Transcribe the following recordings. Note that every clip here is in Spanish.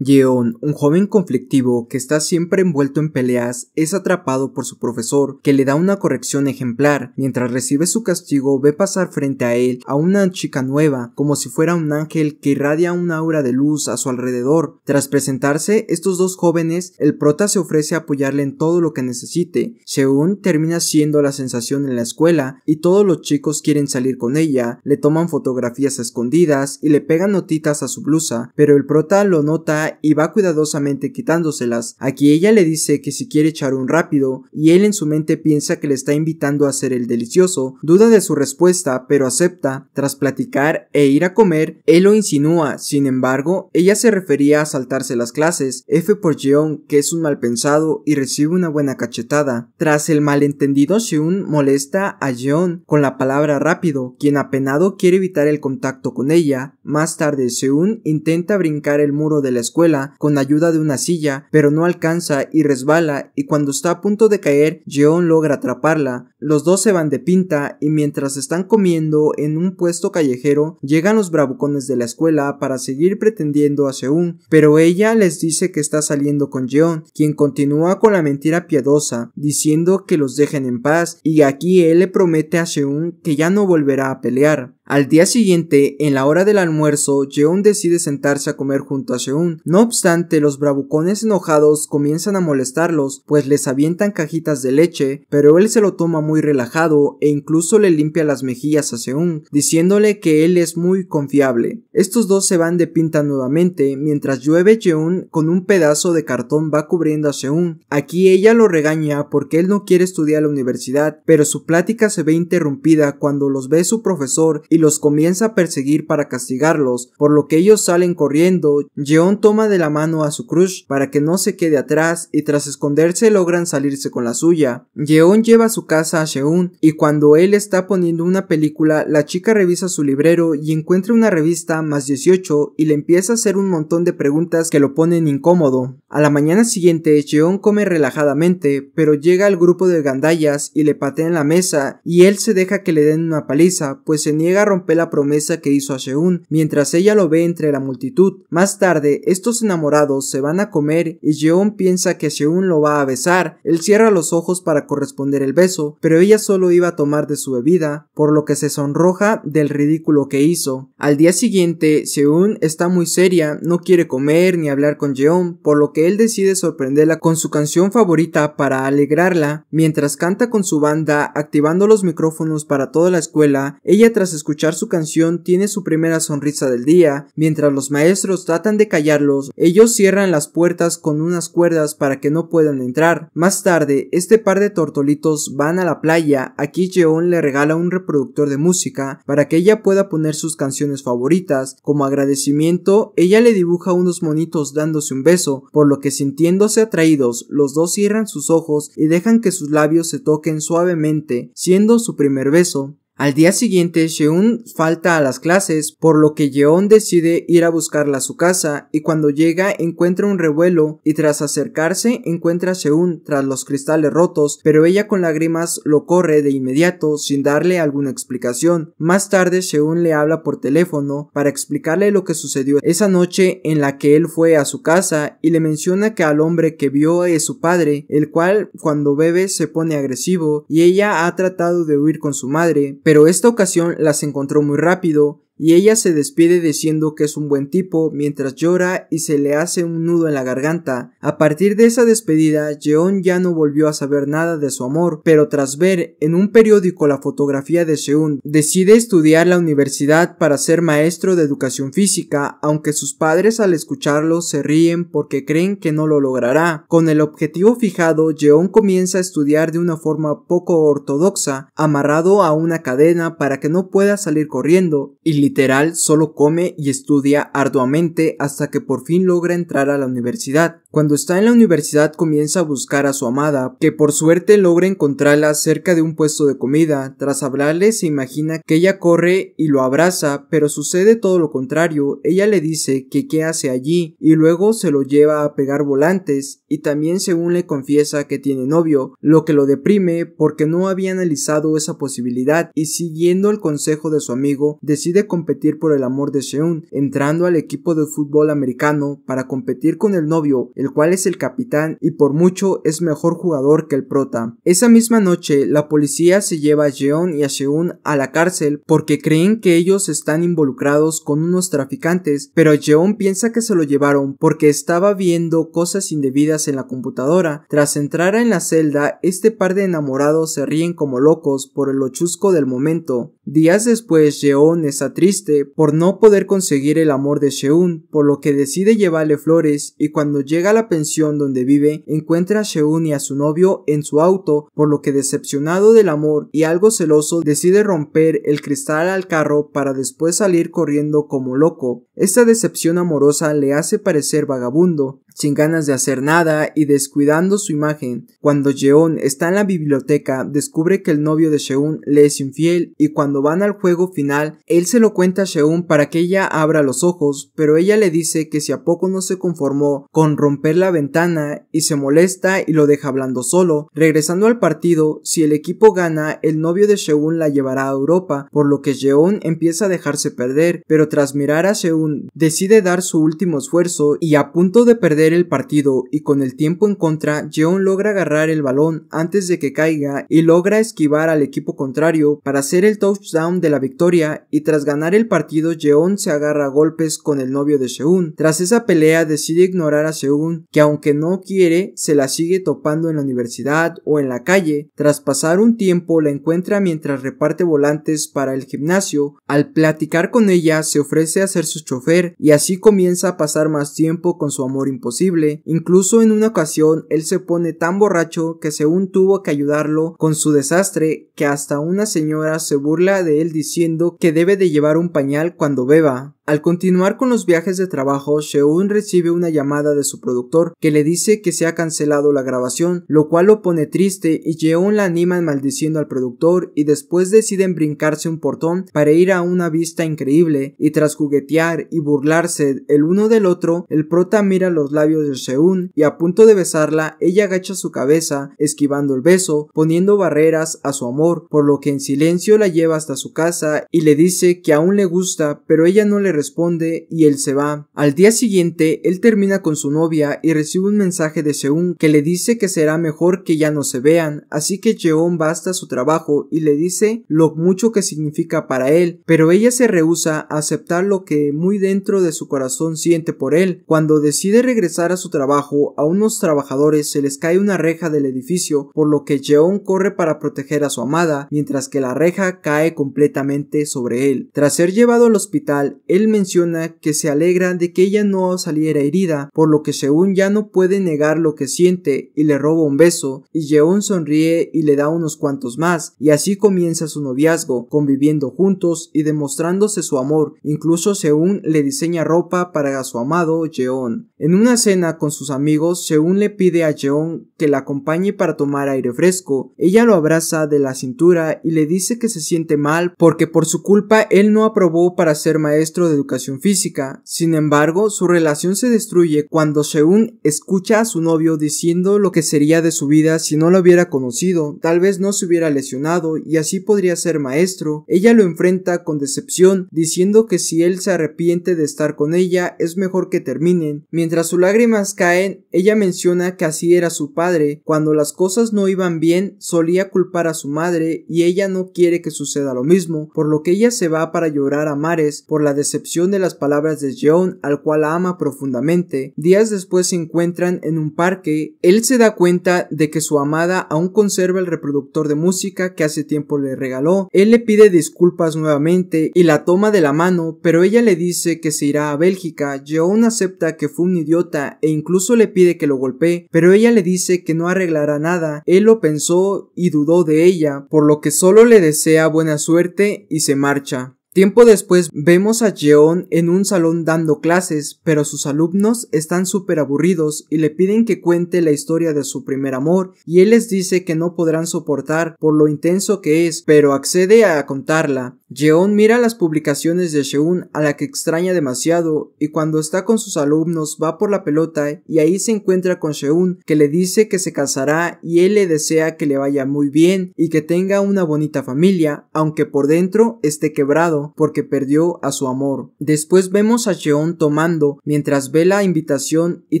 Yeon, un joven conflictivo que está siempre envuelto en peleas, es atrapado por su profesor, que le da una corrección ejemplar. Mientras recibe su castigo, ve pasar frente a él a una chica nueva, como si fuera un ángel que irradia un aura de luz a su alrededor. Tras presentarse estos dos jóvenes, el prota se ofrece a apoyarle en todo lo que necesite. Seun termina siendo la sensación en la escuela y todos los chicos quieren salir con ella, le toman fotografías escondidas y le pegan notitas a su blusa, pero el prota lo nota y va cuidadosamente quitándoselas. Aquí ella le dice que si quiere echar un rápido y él en su mente piensa que le está invitando a hacer el delicioso. Duda de su respuesta, pero acepta. Tras platicar e ir a comer, él lo insinúa. Sin embargo, ella se refería a saltarse las clases. F por Jeon, que es un mal pensado y recibe una buena cachetada. Tras el malentendido, Seun molesta a Jeon con la palabra rápido, quien apenado quiere evitar el contacto con ella. Más tarde, Seun intenta brincar el muro de la escuela con ayuda de una silla, pero no alcanza y resbala y cuando está a punto de caer, Jeon logra atraparla. Los dos se van de pinta y mientras están comiendo en un puesto callejero, llegan los bravucones de la escuela para seguir pretendiendo a Seun, pero ella les dice que está saliendo con Jeon, quien continúa con la mentira piadosa, diciendo que los dejen en paz y aquí él le promete a Seun que ya no volverá a pelear. Al día siguiente, en la hora del almuerzo, Jeon decide sentarse a comer junto a Seun. No obstante, los bravucones enojados comienzan a molestarlos, pues les avientan cajitas de leche, pero él se lo toma muy relajado e incluso le limpia las mejillas a Seun, diciéndole que él es muy confiable. Estos dos se van de pinta nuevamente, mientras llueve Jeon con un pedazo de cartón va cubriendo a Seun. Aquí ella lo regaña porque él no quiere estudiar a la universidad, pero su plática se ve interrumpida cuando los ve su profesor y los comienza a perseguir para castigarlos, por lo que ellos salen corriendo. Jeon toma de la mano a su crush para que no se quede atrás y tras esconderse logran salirse con la suya. Jeon lleva a su casa a Sheun y cuando él está poniendo una película, la chica revisa su librero y encuentra una revista más 18 y le empieza a hacer un montón de preguntas que lo ponen incómodo. A la mañana siguiente, Jeon come relajadamente, pero llega al grupo de gandallas y le patean la mesa y él se deja que le den una paliza, pues se niega a rompe la promesa que hizo a Sheun mientras ella lo ve entre la multitud. Más tarde, estos enamorados se van a comer y Jeon piensa que Seun lo va a besar. Él cierra los ojos para corresponder el beso, pero ella solo iba a tomar de su bebida, por lo que se sonroja del ridículo que hizo. Al día siguiente, Seun está muy seria, no quiere comer ni hablar con Jeon, por lo que él decide sorprenderla con su canción favorita para alegrarla. Mientras canta con su banda, activando los micrófonos para toda la escuela, ella tras escuchar su canción tiene su primera sonrisa del día, mientras los maestros tratan de callarlos, ellos cierran las puertas con unas cuerdas para que no puedan entrar. Más tarde, este par de tortolitos van a la playa, aquí Jeon le regala un reproductor de música para que ella pueda poner sus canciones favoritas. Como agradecimiento, ella le dibuja unos monitos dándose un beso, por lo que sintiéndose atraídos, los dos cierran sus ojos y dejan que sus labios se toquen suavemente, siendo su primer beso. Al día siguiente, Sheun falta a las clases, por lo que Yeon decide ir a buscarla a su casa y cuando llega encuentra un revuelo y tras acercarse encuentra a Seun tras los cristales rotos, pero ella con lágrimas lo corre de inmediato sin darle alguna explicación. Más tarde, Sheun le habla por teléfono para explicarle lo que sucedió esa noche en la que él fue a su casa y le menciona que al hombre que vio es su padre, el cual cuando bebe se pone agresivo y ella ha tratado de huir con su madre, pero esta ocasión las encontró muy rápido y ella se despide diciendo que es un buen tipo mientras llora y se le hace un nudo en la garganta. A partir de esa despedida, Jeon ya no volvió a saber nada de su amor, pero tras ver en un periódico la fotografía de Seun, decide estudiar la universidad para ser maestro de educación física, aunque sus padres al escucharlo se ríen porque creen que no lo logrará. Con el objetivo fijado, Jeon comienza a estudiar de una forma poco ortodoxa, amarrado a una cadena para que no pueda salir corriendo y Literal, solo come y estudia arduamente hasta que por fin logra entrar a la universidad. Cuando está en la universidad comienza a buscar a su amada, que por suerte logra encontrarla cerca de un puesto de comida. Tras hablarle se imagina que ella corre y lo abraza, pero sucede todo lo contrario. Ella le dice que qué hace allí y luego se lo lleva a pegar volantes y también según le confiesa que tiene novio, lo que lo deprime porque no había analizado esa posibilidad y siguiendo el consejo de su amigo decide competir por el amor de Seun, entrando al equipo de fútbol americano para competir con el novio el cual es el capitán y por mucho es mejor jugador que el prota. Esa misma noche, la policía se lleva a Jeon y a Seun a la cárcel porque creen que ellos están involucrados con unos traficantes, pero Jeon piensa que se lo llevaron porque estaba viendo cosas indebidas en la computadora. Tras entrar en la celda, este par de enamorados se ríen como locos por el chusco del momento. Días después, Yeon está triste por no poder conseguir el amor de Sheun, por lo que decide llevarle flores y cuando llega a la pensión donde vive, encuentra a Sheun y a su novio en su auto, por lo que decepcionado del amor y algo celoso, decide romper el cristal al carro para después salir corriendo como loco. Esta decepción amorosa le hace parecer vagabundo, sin ganas de hacer nada y descuidando su imagen. Cuando Jeon está en la biblioteca, descubre que el novio de Sheun le es infiel y cuando van al juego final, él se lo cuenta a Sheun para que ella abra los ojos, pero ella le dice que si a poco no se conformó con romper la ventana y se molesta y lo deja hablando solo. Regresando al partido, si el equipo gana, el novio de Sheun la llevará a Europa, por lo que Jeon empieza a dejarse perder, pero tras mirar a Sheun, decide dar su último esfuerzo y a punto de perder el partido y con el tiempo en contra, Jeon logra agarrar el balón antes de que caiga y logra esquivar al equipo contrario para hacer el touchdown de la victoria y tras ganar el partido Jeon se agarra a golpes con el novio de Seun. Tras esa pelea decide ignorar a Seun que aunque no quiere se la sigue topando en la universidad o en la calle. Tras pasar un tiempo la encuentra mientras reparte volantes para el gimnasio. Al platicar con ella se ofrece a ser su chofer y así comienza a pasar más tiempo con su amor imposible. Incluso en una ocasión él se pone tan borracho que según tuvo que ayudarlo con su desastre que hasta una señora se burla de él diciendo que debe de llevar un pañal cuando beba. Al continuar con los viajes de trabajo, Seun recibe una llamada de su productor que le dice que se ha cancelado la grabación, lo cual lo pone triste y Jeon la anima maldiciendo al productor y después deciden brincarse un portón para ir a una vista increíble y tras juguetear y burlarse el uno del otro, el prota mira los labios de Seun y a punto de besarla, ella agacha su cabeza, esquivando el beso, poniendo barreras a su amor, por lo que en silencio la lleva hasta su casa y le dice que aún le gusta, pero ella no le responde y él se va. Al día siguiente, él termina con su novia y recibe un mensaje de Seung que le dice que será mejor que ya no se vean, así que Jeon va hasta su trabajo y le dice lo mucho que significa para él, pero ella se rehúsa a aceptar lo que muy dentro de su corazón siente por él. Cuando decide regresar a su trabajo, a unos trabajadores se les cae una reja del edificio, por lo que Jeon corre para proteger a su amada, mientras que la reja cae completamente sobre él. Tras ser llevado al hospital, él menciona que se alegra de que ella no saliera herida, por lo que Seun ya no puede negar lo que siente y le roba un beso, y jeon sonríe y le da unos cuantos más, y así comienza su noviazgo, conviviendo juntos y demostrándose su amor. Incluso Seun le diseña ropa para su amado Yeon. En una cena con sus amigos, Seun le pide a Yeon que la acompañe para tomar aire fresco. Ella lo abraza de la cintura y le dice que se siente mal porque por su culpa él no aprobó para ser maestro de educación física. Sin embargo, su relación se destruye cuando Seung escucha a su novio diciendo lo que sería de su vida si no lo hubiera conocido. Tal vez no se hubiera lesionado y así podría ser maestro. Ella lo enfrenta con decepción, diciendo que si él se arrepiente de estar con ella, es mejor que terminen. Mientras sus lágrimas caen, ella menciona que así era su padre. Cuando las cosas no iban bien, solía culpar a su madre y ella no quiere que suceda lo mismo, por lo que ella se va para llorar a mares por la decepción de las palabras de Jeon, al cual ama profundamente. Días después se encuentran en un parque. Él se da cuenta de que su amada aún conserva el reproductor de música que hace tiempo le regaló. Él le pide disculpas nuevamente y la toma de la mano, pero ella le dice que se irá a Bélgica. Jeon acepta que fue un idiota e incluso le pide que lo golpee, pero ella le dice que no arreglará nada. Él lo pensó y dudó de ella, por lo que solo le desea buena suerte y se marcha. Tiempo después vemos a Jeon en un salón dando clases, pero sus alumnos están súper aburridos y le piden que cuente la historia de su primer amor y él les dice que no podrán soportar por lo intenso que es, pero accede a contarla. Jeon mira las publicaciones de Sheun a la que extraña demasiado y cuando está con sus alumnos va por la pelota y ahí se encuentra con Sheun que le dice que se casará y él le desea que le vaya muy bien y que tenga una bonita familia, aunque por dentro esté quebrado porque perdió a su amor. Después vemos a Jeon tomando mientras ve la invitación y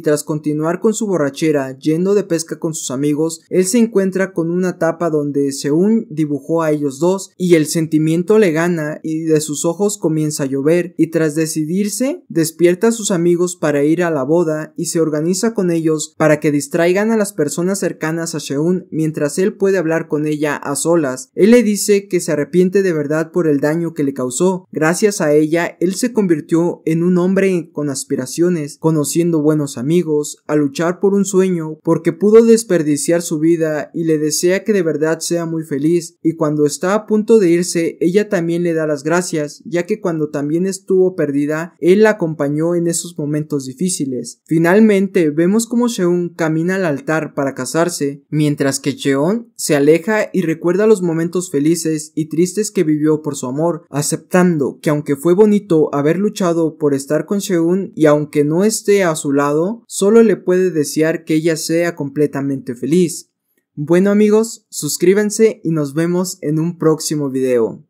tras continuar con su borrachera yendo de pesca con sus amigos, él se encuentra con una tapa donde Seun dibujó a ellos dos y el sentimiento legal y de sus ojos comienza a llover y tras decidirse despierta a sus amigos para ir a la boda y se organiza con ellos para que distraigan a las personas cercanas a Sheun mientras él puede hablar con ella a solas. Él le dice que se arrepiente de verdad por el daño que le causó. Gracias a ella, él se convirtió en un hombre con aspiraciones, conociendo buenos amigos, a luchar por un sueño, porque pudo desperdiciar su vida y le desea que de verdad sea muy feliz y cuando está a punto de irse, ella también le da las gracias, ya que cuando también estuvo perdida, él la acompañó en esos momentos difíciles. Finalmente, vemos cómo Sheun camina al altar para casarse, mientras que Cheon se aleja y recuerda los momentos felices y tristes que vivió por su amor, aceptando que aunque fue bonito haber luchado por estar con Sheun y aunque no esté a su lado, solo le puede desear que ella sea completamente feliz. Bueno amigos, suscríbanse y nos vemos en un próximo video.